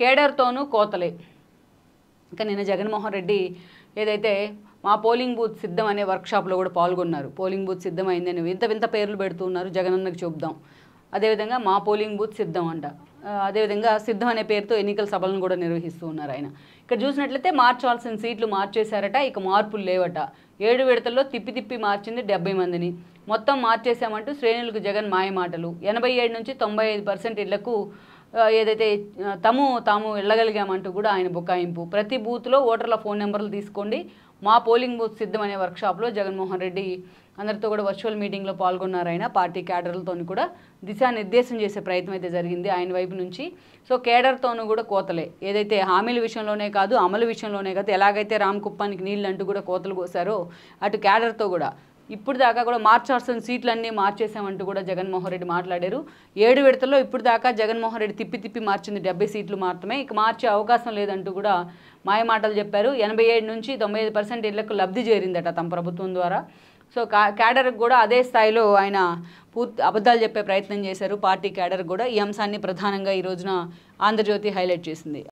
కేడర్తోనూ కోతలే ఇంకా నిన్న జగన్మోహన్ రెడ్డి ఏదైతే మా పోలింగ్ బూత్ సిద్ధం అనే వర్క్షాప్లో కూడా పాల్గొన్నారు పోలింగ్ బూత్ సిద్ధమైందని వింత వింత పేర్లు పెడుతున్నారు జగనన్నకు చూపుదాం అదేవిధంగా మా పోలింగ్ బూత్ సిద్ధం అంట అదేవిధంగా సిద్ధం అనే పేరుతో ఎన్నికల సభలను కూడా నిర్వహిస్తూ ఉన్నారు ఆయన ఇక్కడ చూసినట్లయితే మార్చాల్సిన సీట్లు మార్చేశారట ఇక మార్పులు లేవట ఏడు విడతల్లో తిప్పి తిప్పి మార్చింది డెబ్బై మందిని మొత్తం మార్చేశామంటూ శ్రేణులకు జగన్ మాయమాటలు ఎనభై ఏడు నుంచి తొంభై ఐదు పర్సెంట్ ఇళ్లకు ఏదైతే తము తాము వెళ్ళగలిగామంటూ కూడా ఆయన బుకాయింపు ప్రతి బూత్లో ఓటర్ల ఫోన్ నెంబర్లు తీసుకోండి మా పోలింగ్ బూత్ సిద్ధమనే వర్క్షాప్లో జగన్మోహన్ రెడ్డి అందరితో కూడా వర్చువల్ మీటింగ్లో పాల్గొన్నారు ఆయన పార్టీ క్యాడర్లతో కూడా దిశానిర్దేశం చేసే ప్రయత్నం అయితే జరిగింది ఆయన వైపు నుంచి సో కేడర్తోనూ కూడా కోతలే ఏదైతే హామీల విషయంలోనే కాదు అమలు విషయంలోనే కాదు ఎలాగైతే రామ్ కుప్పానికి నీళ్ళు అంటూ కూడా కోతలు కోసారో అటు కేడర్తో కూడా ఇప్పుడు దాకా కూడా మార్చాల్సిన అన్నీ మార్చేసామంటూ కూడా జగన్మోహన్ రెడ్డి మాట్లాడారు ఏడు విడతల్లో ఇప్పుడు దాకా జగన్మోహన్ రెడ్డి తిప్పి తిప్పి మార్చింది డెబ్బై సీట్లు మాత్రమే ఇక మార్చే అవకాశం లేదంటూ కూడా మాయమాటలు చెప్పారు ఎనభై ఏడు నుంచి తొంభై ఐదు లబ్ధి చేరిందట తమ ప్రభుత్వం ద్వారా సో కా క్యాడర్కి కూడా అదే స్థాయిలో ఆయన పూర్తి అబద్ధాలు చెప్పే ప్రయత్నం చేశారు పార్టీ క్యాడర్ కూడా ఈ అంశాన్ని ప్రధానంగా ఈ రోజున ఆంధ్రజ్యోతి హైలైట్ చేసింది